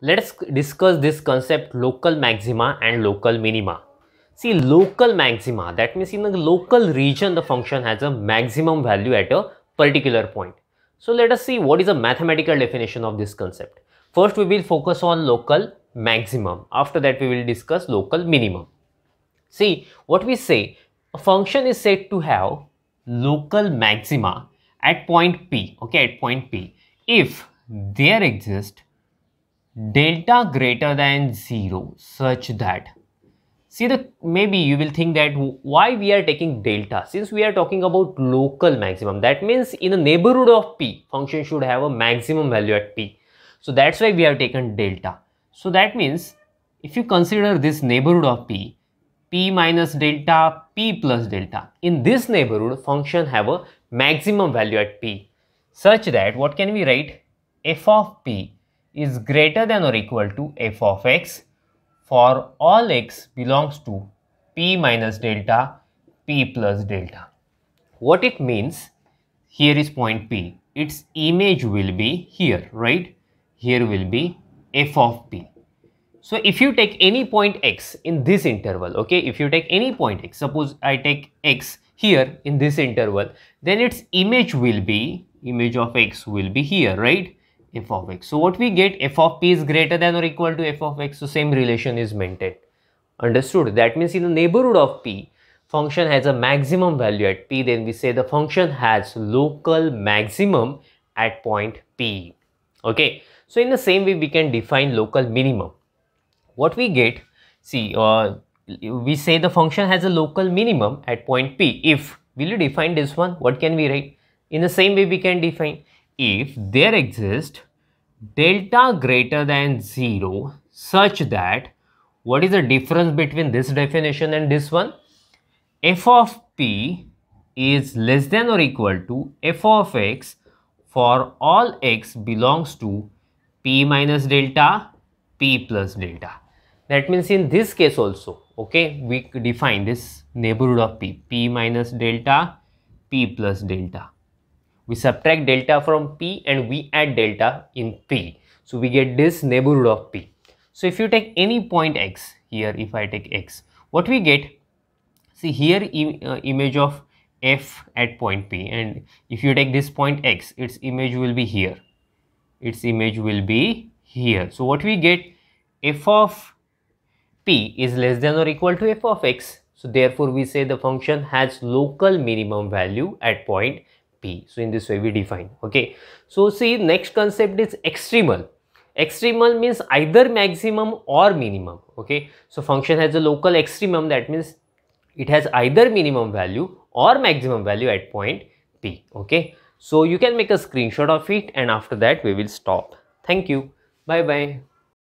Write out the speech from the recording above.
Let's discuss this concept local maxima and local minima. See local maxima that means in a local region the function has a maximum value at a particular point. So let us see what is a mathematical definition of this concept. First we will focus on local maximum. After that we will discuss local minimum. See what we say a function is said to have local maxima at point P okay at point P if there exist delta greater than 0 such that see the maybe you will think that why we are taking delta since we are talking about local maximum that means in the neighborhood of p function should have a maximum value at p so that's why we have taken delta so that means if you consider this neighborhood of p p minus delta p plus delta in this neighborhood function have a maximum value at p such that what can we write f of p is greater than or equal to f of x for all x belongs to p minus delta p plus delta. What it means, here is point p. Its image will be here, right? Here will be f of p. So if you take any point x in this interval, okay, if you take any point x, suppose I take x here in this interval, then its image will be, image of x will be here, right? f of x. So what we get f of p is greater than or equal to f of x. So same relation is maintained. Understood? That means in the neighborhood of p, function has a maximum value at p then we say the function has local maximum at point p. Okay. So in the same way we can define local minimum. What we get, see uh, we say the function has a local minimum at point p if will you define this one what can we write in the same way we can define if there exists delta greater than 0 such that what is the difference between this definition and this one f of p is less than or equal to f of x for all x belongs to p minus delta p plus delta that means in this case also okay we define this neighborhood of p p minus delta p plus delta we subtract delta from P and we add delta in P. So we get this neighborhood of P. So if you take any point X here, if I take X, what we get, see here Im uh, image of F at point P and if you take this point X, its image will be here. Its image will be here. So what we get, F of P is less than or equal to F of X. So therefore we say the function has local minimum value at point P. So in this way we define, okay. So see next concept is extremal. Extremal means either maximum or minimum, okay. So function has a local extremum that means it has either minimum value or maximum value at point P, okay. So you can make a screenshot of it and after that we will stop. Thank you. Bye-bye.